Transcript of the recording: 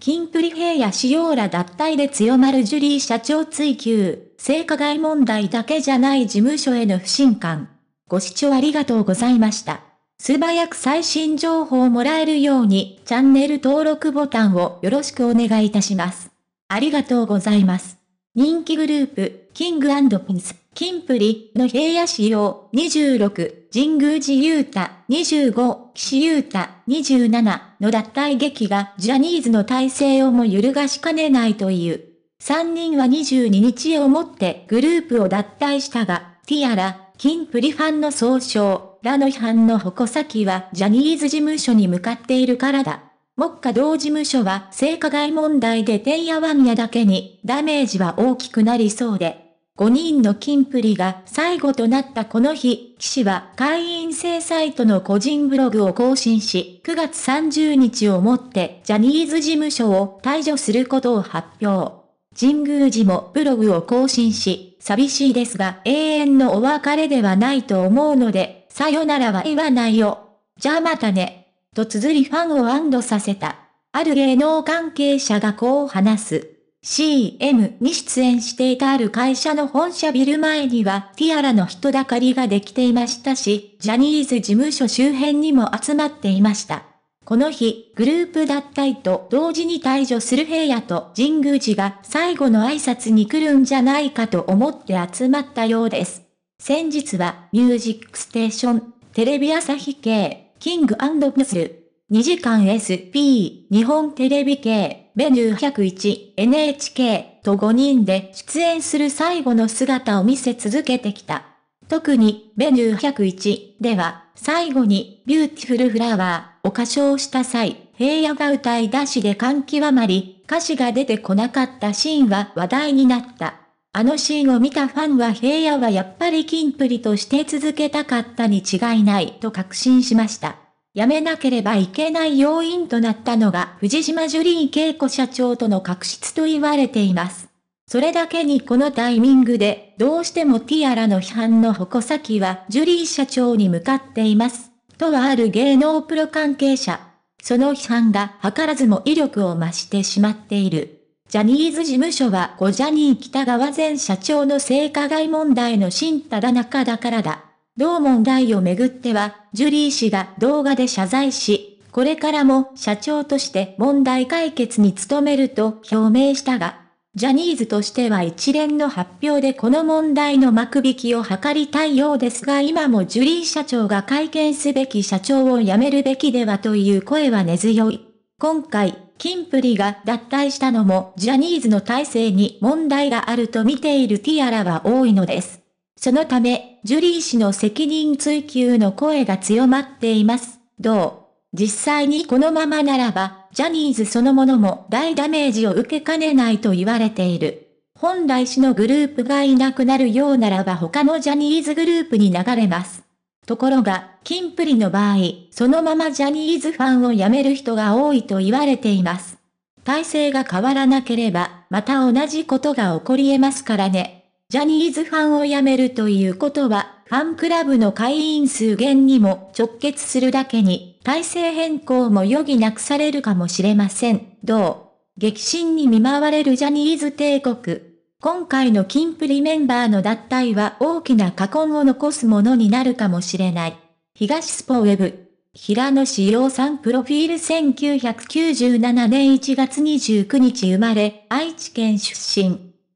キンプリヘヤー使用ら脱退で強まるジュリー社長追及、性加害問題だけじゃない事務所への不信感。ご視聴ありがとうございました。素早く最新情報をもらえるように、チャンネル登録ボタンをよろしくお願いいたします。ありがとうございます。人気グループ、キングピンス。金プリの平野市要26、神宮寺雄太25、岸優太27の脱退劇がジャニーズの体制をも揺るがしかねないという。3人は22日をもってグループを脱退したが、ティアラ、金プリファンの総称、らの批判の矛先はジャニーズ事務所に向かっているからだ。目下同事務所は性加害問題でてんやわんやだけにダメージは大きくなりそうで、5人の金プリが最後となったこの日、岸は会員制サイトの個人ブログを更新し、9月30日をもってジャニーズ事務所を退場することを発表。神宮寺もブログを更新し、寂しいですが永遠のお別れではないと思うので、さよならは言わないよ。じゃあまたね。と綴りファンを安堵させた。ある芸能関係者がこう話す。CM に出演していたある会社の本社ビル前にはティアラの人だかりができていましたし、ジャニーズ事務所周辺にも集まっていました。この日、グループ脱退と同時に退場する平野と神宮寺が最後の挨拶に来るんじゃないかと思って集まったようです。先日は、ミュージックステーション、テレビ朝日系、キングムスル、2時間 SP、日本テレビ系、ベニュー 101NHK と5人で出演する最後の姿を見せ続けてきた。特に、ベニュー101では、最後に、ビューティフルフラワーを歌唱した際、平野が歌い出しで喜はまり、歌詞が出てこなかったシーンは話題になった。あのシーンを見たファンは平野はやっぱりキンプリとして続けたかったに違いないと確信しました。やめなければいけない要因となったのが藤島ジュリー恵子社長との確執と言われています。それだけにこのタイミングで、どうしてもティアラの批判の矛先はジュリー社長に向かっています。とはある芸能プロ関係者。その批判が図らずも威力を増してしまっている。ジャニーズ事務所は、ゴジャニー北川前社長の性加害問題の新ただ中だからだ。同問題をめぐっては、ジュリー氏が動画で謝罪し、これからも社長として問題解決に努めると表明したが、ジャニーズとしては一連の発表でこの問題の幕引きを図りたいようですが今もジュリー社長が会見すべき社長を辞めるべきではという声は根強い。今回、キンプリが脱退したのもジャニーズの体制に問題があると見ているティアラは多いのです。そのため、ジュリー氏の責任追及の声が強まっています。どう実際にこのままならば、ジャニーズそのものも大ダメージを受けかねないと言われている。本来氏のグループがいなくなるようならば他のジャニーズグループに流れます。ところが、キンプリの場合、そのままジャニーズファンを辞める人が多いと言われています。体制が変わらなければ、また同じことが起こり得ますからね。ジャニーズファンを辞めるということは、ファンクラブの会員数減にも直結するだけに、体制変更も余儀なくされるかもしれません。どう激震に見舞われるジャニーズ帝国。今回のキンプリメンバーの脱退は大きな禍根を残すものになるかもしれない。東スポウェブ。平野志陽さんプロフィール1997年1月29日生まれ、愛知県出身。